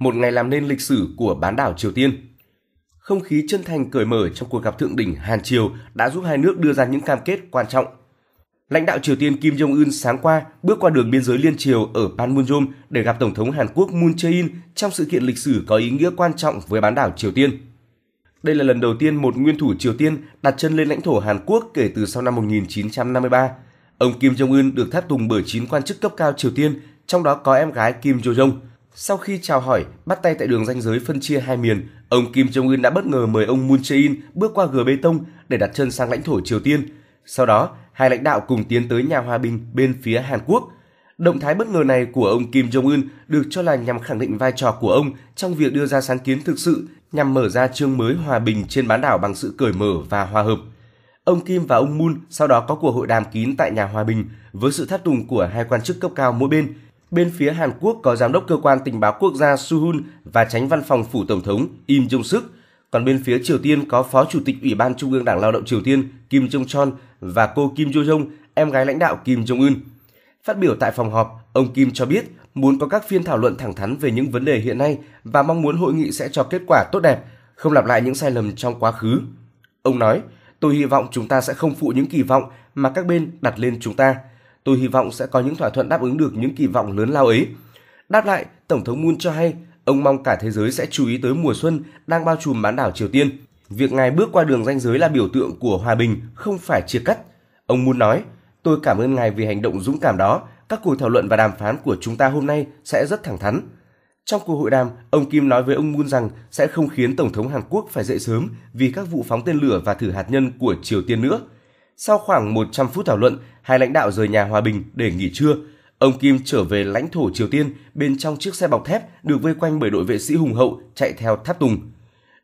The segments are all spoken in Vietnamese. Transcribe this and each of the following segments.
một ngày làm nên lịch sử của bán đảo Triều Tiên. Không khí chân thành cởi mở trong cuộc gặp thượng đỉnh Hàn Triều đã giúp hai nước đưa ra những cam kết quan trọng. Lãnh đạo Triều Tiên Kim Jong-un sáng qua bước qua đường biên giới liên triều ở Panmunjom để gặp Tổng thống Hàn Quốc Moon Jae-in trong sự kiện lịch sử có ý nghĩa quan trọng với bán đảo Triều Tiên. Đây là lần đầu tiên một nguyên thủ Triều Tiên đặt chân lên lãnh thổ Hàn Quốc kể từ sau năm 1953. Ông Kim Jong-un được tháp tùng bởi chín quan chức cấp cao Triều Tiên, trong đó có em gái Kim Jo Jong, sau khi chào hỏi, bắt tay tại đường ranh giới phân chia hai miền, ông Kim Jong-un đã bất ngờ mời ông Moon Jae-in bước qua gờ bê tông để đặt chân sang lãnh thổ Triều Tiên. Sau đó, hai lãnh đạo cùng tiến tới nhà hòa bình bên phía Hàn Quốc. Động thái bất ngờ này của ông Kim Jong-un được cho là nhằm khẳng định vai trò của ông trong việc đưa ra sáng kiến thực sự nhằm mở ra chương mới hòa bình trên bán đảo bằng sự cởi mở và hòa hợp. Ông Kim và ông Moon sau đó có cuộc hội đàm kín tại nhà hòa bình với sự tháp tùng của hai quan chức cấp cao mỗi bên – bên phía Hàn Quốc có giám đốc cơ quan tình báo quốc gia Suhun và tránh văn phòng phủ tổng thống Im Jong Suk, còn bên phía Triều Tiên có phó chủ tịch Ủy ban Trung ương Đảng Lao động Triều Tiên Kim Jong Chon và cô Kim Jo Jong, em gái lãnh đạo Kim Jong Un. Phát biểu tại phòng họp, ông Kim cho biết muốn có các phiên thảo luận thẳng thắn về những vấn đề hiện nay và mong muốn hội nghị sẽ cho kết quả tốt đẹp, không lặp lại những sai lầm trong quá khứ. Ông nói, tôi hy vọng chúng ta sẽ không phụ những kỳ vọng mà các bên đặt lên chúng ta – Tôi hy vọng sẽ có những thỏa thuận đáp ứng được những kỳ vọng lớn lao ấy. Đáp lại, Tổng thống Moon cho hay ông mong cả thế giới sẽ chú ý tới mùa xuân đang bao trùm bán đảo Triều Tiên. Việc ngài bước qua đường ranh giới là biểu tượng của hòa bình, không phải chia cắt. Ông Moon nói, tôi cảm ơn ngài vì hành động dũng cảm đó. Các cuộc thảo luận và đàm phán của chúng ta hôm nay sẽ rất thẳng thắn. Trong cuộc hội đàm, ông Kim nói với ông Moon rằng sẽ không khiến Tổng thống Hàn Quốc phải dậy sớm vì các vụ phóng tên lửa và thử hạt nhân của Triều Tiên nữa – sau khoảng 100 phút thảo luận, hai lãnh đạo rời nhà hòa bình để nghỉ trưa. Ông Kim trở về lãnh thổ Triều Tiên bên trong chiếc xe bọc thép được vây quanh bởi đội vệ sĩ hùng hậu chạy theo tháp tùng.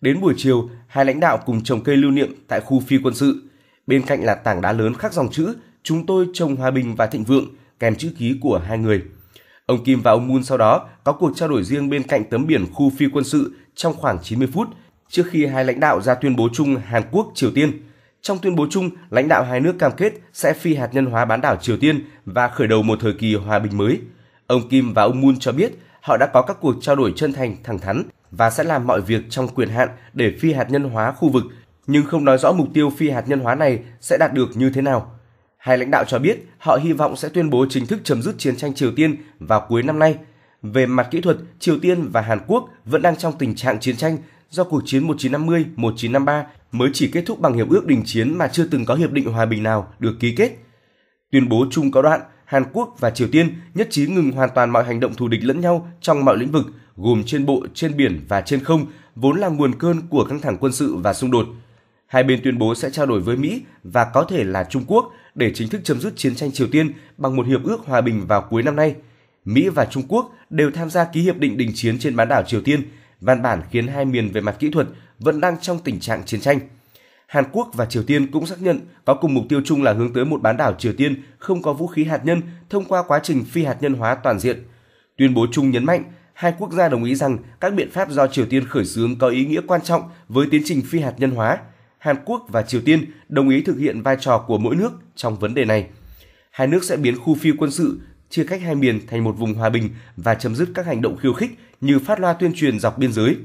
Đến buổi chiều, hai lãnh đạo cùng trồng cây lưu niệm tại khu phi quân sự. Bên cạnh là tảng đá lớn khắc dòng chữ Chúng tôi trồng hòa bình và thịnh vượng kèm chữ ký của hai người. Ông Kim và ông Moon sau đó có cuộc trao đổi riêng bên cạnh tấm biển khu phi quân sự trong khoảng 90 phút trước khi hai lãnh đạo ra tuyên bố chung Hàn Quốc Triều Tiên – trong tuyên bố chung, lãnh đạo hai nước cam kết sẽ phi hạt nhân hóa bán đảo Triều Tiên và khởi đầu một thời kỳ hòa bình mới. Ông Kim và ông Moon cho biết họ đã có các cuộc trao đổi chân thành, thẳng thắn và sẽ làm mọi việc trong quyền hạn để phi hạt nhân hóa khu vực, nhưng không nói rõ mục tiêu phi hạt nhân hóa này sẽ đạt được như thế nào. Hai lãnh đạo cho biết họ hy vọng sẽ tuyên bố chính thức chấm dứt chiến tranh Triều Tiên vào cuối năm nay – về mặt kỹ thuật, Triều Tiên và Hàn Quốc vẫn đang trong tình trạng chiến tranh do cuộc chiến 1950-1953 mới chỉ kết thúc bằng hiệp ước đình chiến mà chưa từng có hiệp định hòa bình nào được ký kết. Tuyên bố chung có đoạn, Hàn Quốc và Triều Tiên nhất trí ngừng hoàn toàn mọi hành động thù địch lẫn nhau trong mọi lĩnh vực, gồm trên bộ, trên biển và trên không, vốn là nguồn cơn của căng thẳng quân sự và xung đột. Hai bên tuyên bố sẽ trao đổi với Mỹ và có thể là Trung Quốc để chính thức chấm dứt chiến tranh Triều Tiên bằng một hiệp ước hòa bình vào cuối năm nay – Mỹ và Trung Quốc đều tham gia ký hiệp định đình chiến trên bán đảo Triều Tiên, văn bản khiến hai miền về mặt kỹ thuật vẫn đang trong tình trạng chiến tranh. Hàn Quốc và Triều Tiên cũng xác nhận có cùng mục tiêu chung là hướng tới một bán đảo Triều Tiên không có vũ khí hạt nhân thông qua quá trình phi hạt nhân hóa toàn diện. Tuyên bố chung nhấn mạnh hai quốc gia đồng ý rằng các biện pháp do Triều Tiên khởi xướng có ý nghĩa quan trọng với tiến trình phi hạt nhân hóa. Hàn Quốc và Triều Tiên đồng ý thực hiện vai trò của mỗi nước trong vấn đề này. Hai nước sẽ biến khu phi quân sự chia cách hai miền thành một vùng hòa bình và chấm dứt các hành động khiêu khích như phát loa tuyên truyền dọc biên giới.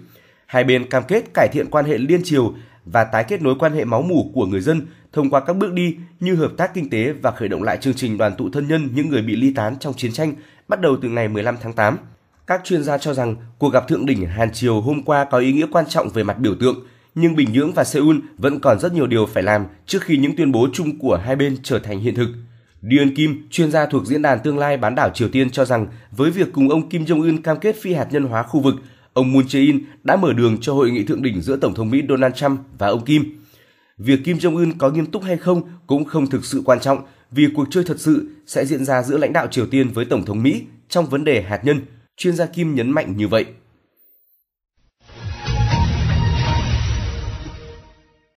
Hai bên cam kết cải thiện quan hệ liên triều và tái kết nối quan hệ máu mủ của người dân thông qua các bước đi như hợp tác kinh tế và khởi động lại chương trình đoàn tụ thân nhân những người bị ly tán trong chiến tranh bắt đầu từ ngày 15 tháng 8. Các chuyên gia cho rằng cuộc gặp thượng đỉnh Hàn Triều hôm qua có ý nghĩa quan trọng về mặt biểu tượng, nhưng Bình Nhưỡng và Seoul vẫn còn rất nhiều điều phải làm trước khi những tuyên bố chung của hai bên trở thành hiện thực. Dion Kim, chuyên gia thuộc Diễn đàn Tương lai Bán đảo Triều Tiên cho rằng với việc cùng ông Kim Jong-un cam kết phi hạt nhân hóa khu vực, ông Moon Jae-in đã mở đường cho hội nghị thượng đỉnh giữa Tổng thống Mỹ Donald Trump và ông Kim. Việc Kim Jong-un có nghiêm túc hay không cũng không thực sự quan trọng vì cuộc chơi thật sự sẽ diễn ra giữa lãnh đạo Triều Tiên với Tổng thống Mỹ trong vấn đề hạt nhân, chuyên gia Kim nhấn mạnh như vậy.